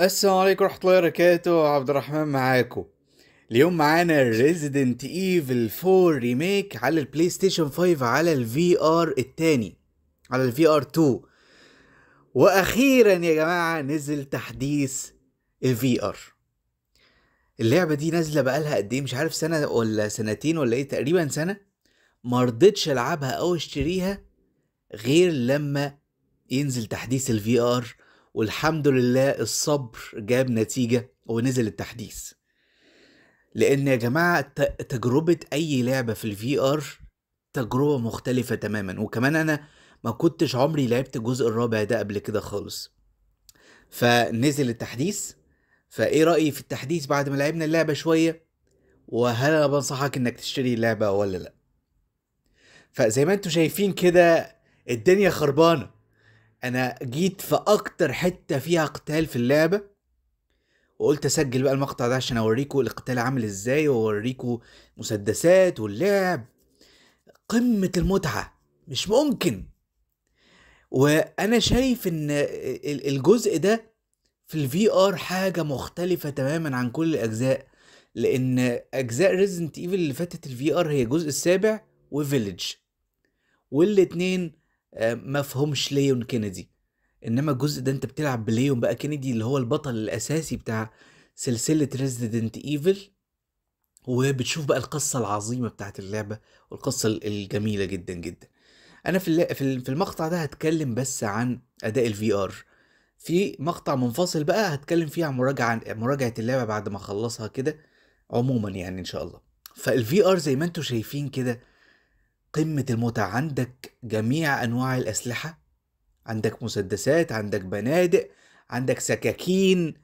السلام عليكم ورحمة الله وبركاته عبد الرحمن معاكم اليوم معانا ريزيدنت ايفل 4 ريميك على البلاي ستيشن 5 على الفي ار التاني على الفي ار 2 واخيرا يا جماعة نزل تحديث الفي ار اللعبة دي نازلة بقالها قد ايه مش عارف سنة ولا سنتين ولا ايه تقريبا سنة مرضتش العبها او اشتريها غير لما ينزل تحديث الفي ار والحمد لله الصبر جاب نتيجه ونزل التحديث لان يا جماعه تجربه اي لعبه في الفي ار تجربه مختلفه تماما وكمان انا ما كنتش عمري لعبت الجزء الرابع ده قبل كده خالص فنزل التحديث فايه رايي في التحديث بعد ما لعبنا اللعبه شويه وهل انا بنصحك انك تشتري اللعبه ولا لا فزي ما انتم شايفين كده الدنيا خربانه انا جيت في اكتر حته فيها قتال في اللعبه وقلت اسجل بقى المقطع ده عشان اوريكم القتال عامل ازاي واوريكم مسدسات واللعب قمه المتعه مش ممكن وانا شايف ان الجزء ده في الفي ار حاجه مختلفه تماما عن كل الاجزاء لان اجزاء ريزنت ايفل اللي فاتت الفي ار هي الجزء السابع وفيليج والاتنين آه، ما فهمش ليون كينيدي انما الجزء ده انت بتلعب بليون بقى كينيدي اللي هو البطل الاساسي بتاع سلسله ريزيدنت ايفل وبتشوف بقى القصه العظيمه بتاعت اللعبه والقصه الجميله جدا جدا انا في في المقطع ده هتكلم بس عن اداء الفي ار في مقطع منفصل بقى هتكلم فيه عن مراجعه مراجعه اللعبه بعد ما اخلصها كده عموما يعني ان شاء الله فالفي ار زي ما انتم شايفين كده قمة المتعة عندك جميع أنواع الأسلحة عندك مسدسات عندك بنادق عندك سكاكين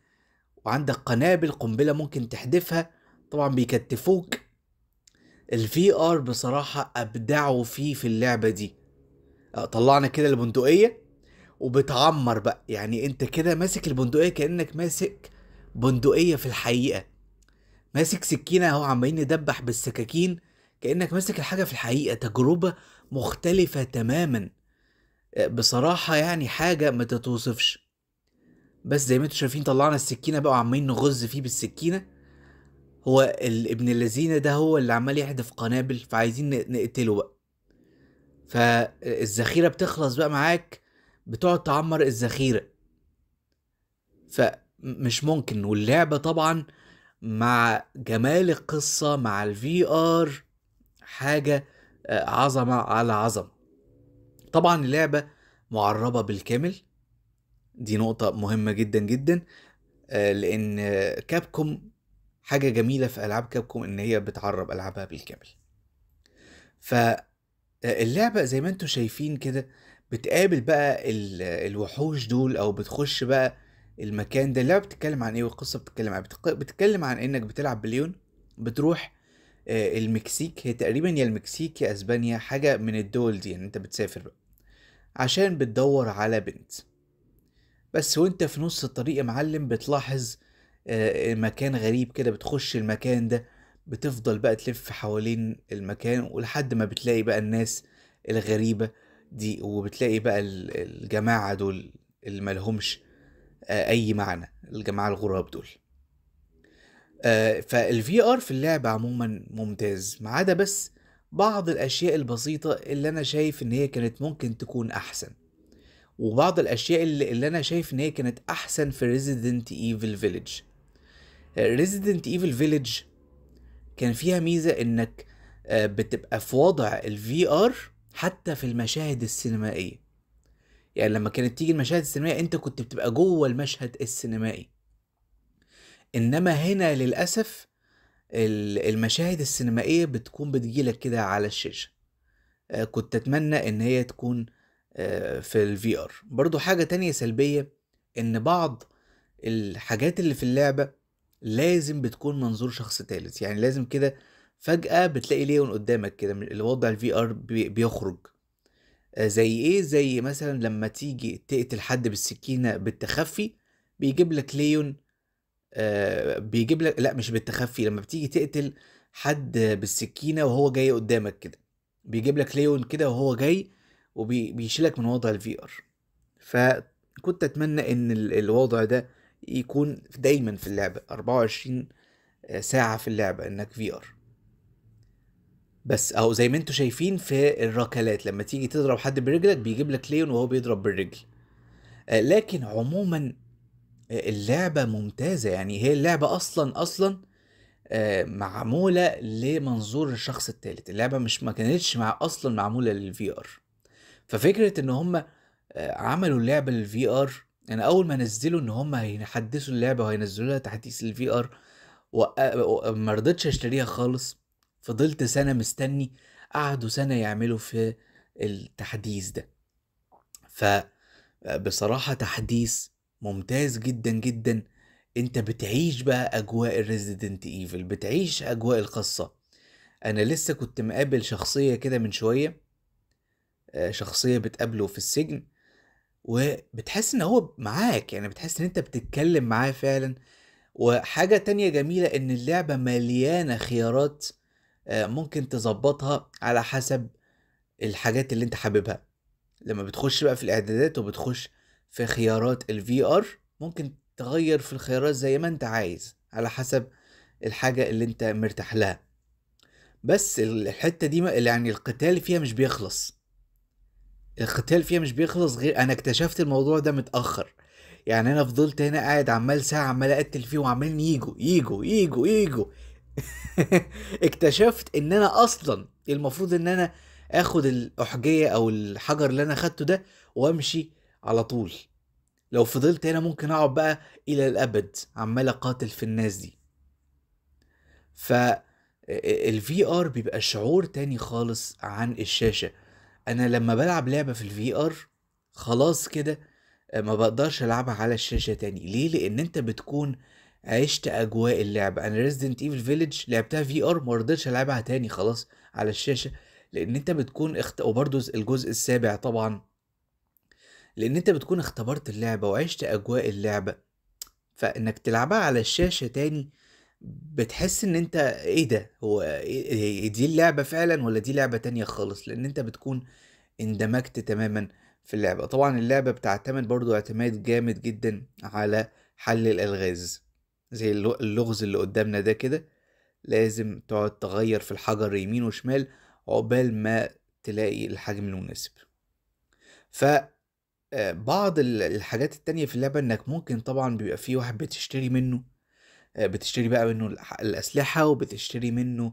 وعندك قنابل قنبلة ممكن تحدفها طبعا بيكتفوك الفي ار بصراحة أبدعوا فيه في اللعبة دي آه، طلعنا كده البندقية وبتعمر بقى يعني انت كده ماسك البندقية كأنك ماسك بندقية في الحقيقة ماسك سكينة اهو عمالين ندبح بالسكاكين كأنك ماسك الحاجة في الحقيقة تجربة مختلفة تماما آه، بصراحة يعني حاجة ما تتوصفش بس زي ما انتوا شايفين طلعنا السكينة بقى وعمالين نغز فيه بالسكينة هو الابن اللذينة ده هو اللي عمال يحدف قنابل فعايزين نقتله بقى فالذخيرة بتخلص بقى معاك بتقعد تعمر الذخيرة فمش ممكن واللعبة طبعا مع جمال القصة مع الفي ار حاجه آه، عظمه على عظمه طبعا اللعبه معربه بالكامل دي نقطه مهمه جدا جدا آه، لان كابكم حاجه جميله في العاب كابكم ان هي بتعرب العابها بالكامل فاللعبه آه، زي ما انتم شايفين كده بتقابل بقى الوحوش دول او بتخش بقى المكان ده اللعبه بتتكلم عن ايه والقصه بتتكلم عن إيه؟ بتتكلم عن انك بتلعب بليون بتروح آه، المكسيك هي تقريبا يا المكسيك يا اسبانيا حاجه من الدول دي يعني انت بتسافر بقى عشان بتدور على بنت بس وانت في نص الطريق يا معلم بتلاحظ آه، مكان غريب كده بتخش المكان ده بتفضل بقى تلف حوالين المكان ولحد ما بتلاقي بقى الناس الغريبة دي وبتلاقي بقى الجماعة دول اللي ملهمش آه، أي معنى الجماعة الغراب دول آه، فالفي ار في اللعب عموما ممتاز ما عدا بس بعض الاشياء البسيطه اللي انا شايف ان هي كانت ممكن تكون احسن وبعض الاشياء اللي, اللي انا شايف ان هي كانت احسن في ريزيدنت ايفل فيليج ريزيدنت ايفل فيليج كان فيها ميزه انك آه، بتبقى في وضع الفي ار حتى في المشاهد السينمائيه يعني لما كانت تيجي المشاهد السينمائيه انت كنت بتبقى جوه المشهد السينمائي انما هنا للاسف المشاهد السينمائيه بتكون بتجيلك كده على الشاشه آه، كنت اتمنى ان هي تكون آه، في الفي ار برضو حاجه تانية سلبيه ان بعض الحاجات اللي في اللعبه لازم بتكون منظور شخص ثالث يعني لازم كده فجاه بتلاقي ليون قدامك كده الوضع الفي ار بيخرج آه، زي ايه زي مثلا لما تيجي تقتل حد بالسكينه بالتخفي بيجيب لك ليون آه، بيجيب لك لا مش بالتخفي لما بتيجي تقتل حد بالسكينه وهو جاي قدامك كده بيجيب لك ليون كده وهو جاي وبيشيلك من وضع الفي ار فكنت اتمنى ان الوضع ده يكون دايما في اللعبه 24 ساعه في اللعبه انك في ار بس اهو زي ما انتوا شايفين في الركلات لما تيجي تضرب حد برجلك بيجيب لك ليون وهو بيضرب بالرجل آه، لكن عموما اللعبة ممتازة يعني هي اللعبة أصلا أصلا آه، معمولة لمنظور الشخص الثالث اللعبة مش ما كانتش مع أصلا معمولة للفي ار ففكرة إن هم آه، عملوا اللعبة للفي ار يعني أول ما نزلوا إن هم هيحدثوا اللعبة وهينزلوا لها تحديث للفي ار آه، وما رضيتش أشتريها خالص فضلت سنة مستني قعدوا سنة يعملوا في التحديث ده فبصراحة تحديث ممتاز جدا جدا انت بتعيش بقى اجواء الريزيدنت ايفل بتعيش اجواء القصه انا لسه كنت مقابل شخصيه كده من شويه آه، شخصيه بتقابله في السجن وبتحس ان هو معاك يعني بتحس ان انت بتتكلم معاه فعلا وحاجه تانية جميله ان اللعبه مليانه خيارات آه، ممكن تظبطها على حسب الحاجات اللي انت حاببها لما بتخش بقى في الاعدادات وبتخش في خيارات الفي ار ممكن تغير في الخيارات زي ما انت عايز على حسب الحاجة اللي انت مرتاح لها بس الحتة دي يعني القتال فيها مش بيخلص القتال فيها مش بيخلص غير انا اكتشفت الموضوع ده متأخر يعني انا فضلت هنا قاعد عمال ساعة عمال اقتل فيه وعمالين ييجوا ييجوا ييجوا ييجوا اكتشفت ان انا اصلا المفروض ان انا اخد الاحجية او الحجر اللي انا خدته ده وامشي على طول لو فضلت هنا ممكن اقعد بقى الى الابد عمال اقاتل في الناس دي ف الفي ار بيبقى شعور تاني خالص عن الشاشه انا لما بلعب لعبه في الفي ار خلاص كده آه، ما بقدرش العبها على الشاشه تاني ليه لان انت بتكون عشت اجواء اللعبه انا ريزيدنت ايفل فيليج لعبتها في ار ما رضيتش العبها تاني خلاص على الشاشه لان انت بتكون اخت... وبرضو الجزء السابع طبعا لان انت بتكون اختبرت اللعبة وعشت اجواء اللعبة فانك تلعبها على الشاشة تاني بتحس ان انت ايه ده هو إيه،, إيه دي اللعبة فعلا ولا دي لعبة تانية خالص لان انت بتكون اندمجت تماما في اللعبة طبعا اللعبة بتعتمد برضو اعتماد جامد جدا على حل الالغاز زي اللغز اللي قدامنا ده كده لازم تقعد تغير في الحجر يمين وشمال عقبال ما تلاقي الحجم المناسب ف آه، بعض الحاجات التانية في اللعبة انك ممكن طبعا بيبقى في واحد بتشتري منه آه، بتشتري بقى منه الأسلحة وبتشتري منه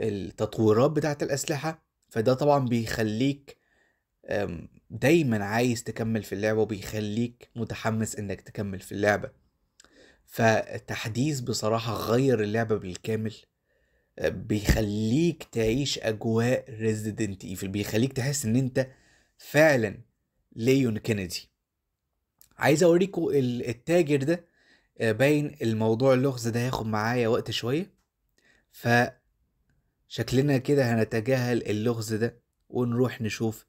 التطويرات بتاعة الأسلحة فده طبعا بيخليك دايما عايز تكمل في اللعبة وبيخليك متحمس انك تكمل في اللعبة فالتحديث بصراحة غير اللعبة بالكامل آه، بيخليك تعيش أجواء ريزيدنت ايفل بيخليك تحس ان انت فعلا ليون كينيدي عايز اوريكم التاجر ده آه، باين الموضوع اللغز ده هياخد معايا وقت شوية ف شكلنا كده هنتجاهل اللغز ده ونروح نشوف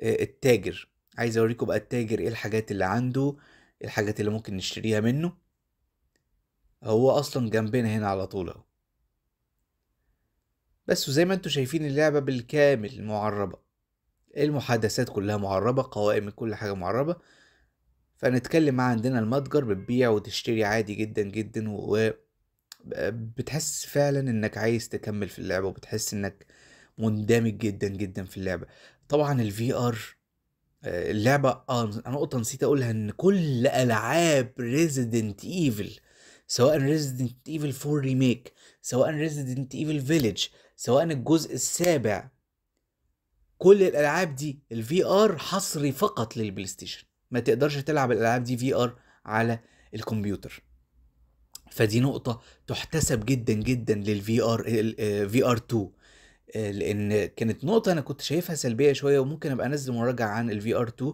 آه، التاجر عايز اوريكم بقى التاجر ايه الحاجات اللي عنده الحاجات اللي ممكن نشتريها منه هو اصلا جنبنا هنا على طول اهو بس وزي ما انتم شايفين اللعبة بالكامل معربة المحادثات كلها معربة قوائم كل حاجة معربة فنتكلم مع عندنا المتجر بتبيع وتشتري عادي جدا جدا و بتحس فعلا انك عايز تكمل في اللعبة وبتحس انك مندمج جدا جدا في اللعبة طبعا الفي ار آه، اللعبة اه نقطة نسيت اقولها ان كل العاب ريزيدنت ايفل سواء ريزيدنت ايفل 4 ريميك سواء ريزيدنت ايفل فيليج سواء الجزء السابع كل الالعاب دي الفي ار حصري فقط للبلاي ستيشن ما تقدرش تلعب الالعاب دي في ار على الكمبيوتر فدي نقطة تحتسب جدا جدا للفي ار في ار 2 لان كانت نقطة انا كنت شايفها سلبية شوية وممكن ابقى انزل مراجعة عن الفي ار 2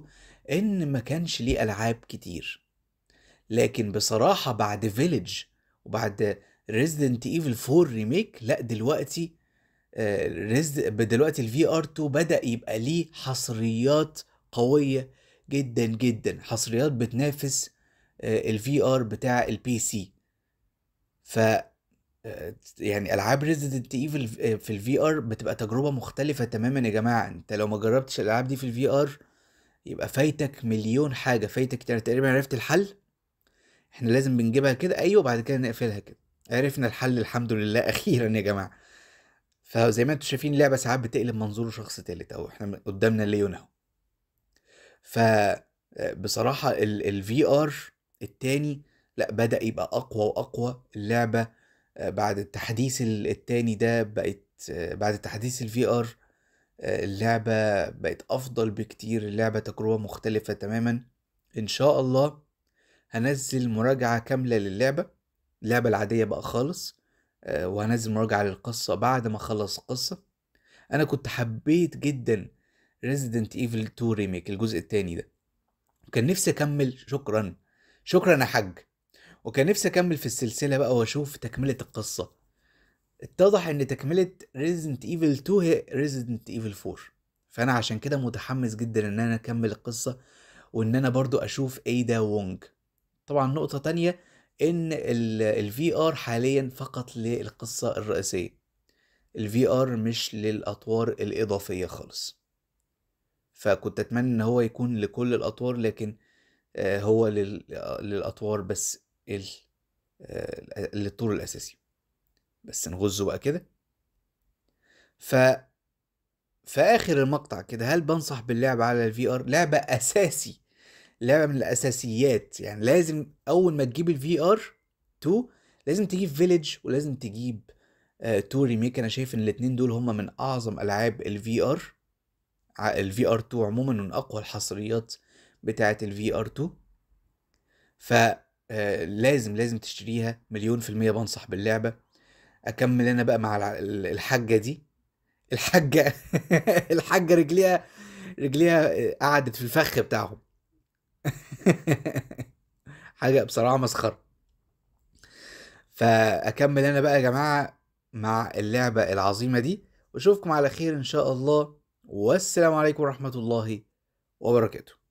ان ما كانش ليه العاب كتير لكن بصراحة بعد فيليج وبعد ريزيدنت ايفل 4 ريميك لا دلوقتي آه، دلوقتي الفي ار 2 بدا يبقى ليه حصريات قويه جدا جدا حصريات بتنافس آه، الفي ار بتاع البي سي ف آه، يعني العاب ريزيدنت ايفل في الفي ار بتبقى تجربه مختلفه تماما يا جماعه انت لو ما جربتش الالعاب دي في الفي ار يبقى فايتك مليون حاجه فايتك تقريبا عرفت الحل احنا لازم بنجيبها كده ايوه بعد كده نقفلها كده عرفنا الحل الحمد لله اخيرا يا جماعه فزي ما انتم شايفين اللعبه ساعات بتقلب منظور شخص تالت او احنا قدامنا ليون اهو فبصراحه آه، الفي ار التاني لا بدا يبقى اقوى واقوى اللعبه آه، بعد التحديث التاني ده بقت آه، بعد تحديث الفي ار اللعبه بقت افضل بكتير اللعبه تجربه مختلفه تماما ان شاء الله هنزل مراجعه كامله للعبه اللعبه العاديه بقى خالص آه، وهنزل مراجعة للقصة بعد ما اخلص القصة انا كنت حبيت جدا ريزيدنت ايفل 2 ريميك الجزء التاني ده وكان نفسي اكمل شكرا شكرا يا حاج وكان نفسي اكمل في السلسلة بقى واشوف تكملة القصة اتضح ان تكملة ريزيدنت ايفل 2 هي ريزيدنت ايفل 4 فانا عشان كده متحمس جدا ان انا اكمل القصة وان انا برضو اشوف ايدا وونج طبعا نقطة تانية ان الفي ار حاليا فقط للقصه الرئيسيه الفي ار مش للاطوار الاضافيه خالص فكنت اتمنى ان هو يكون لكل الاطوار لكن آه، هو للاطوار بس آه، للطور الاساسي بس نغزه بقى كده ف في اخر المقطع كده هل بنصح باللعب على الفي ار لعبه اساسي لعبه من الاساسيات يعني لازم اول ما تجيب الفي ار 2 لازم تجيب فيليج ولازم تجيب آه، تو ريميك انا شايف ان الاتنين دول هما من اعظم العاب الفي ار الفي ار 2 عموما من اقوى الحصريات بتاعه الفي ار 2 ف آه، لازم لازم تشتريها مليون في المية بنصح باللعبة أكمل أنا بقى مع الحاجة دي الحاجة الحاجة رجليها رجليها آه، قعدت في الفخ بتاعهم حاجه بصراحه مسخره فاكمل انا بقى يا جماعه مع اللعبه العظيمه دي واشوفكم على خير ان شاء الله والسلام عليكم ورحمه الله وبركاته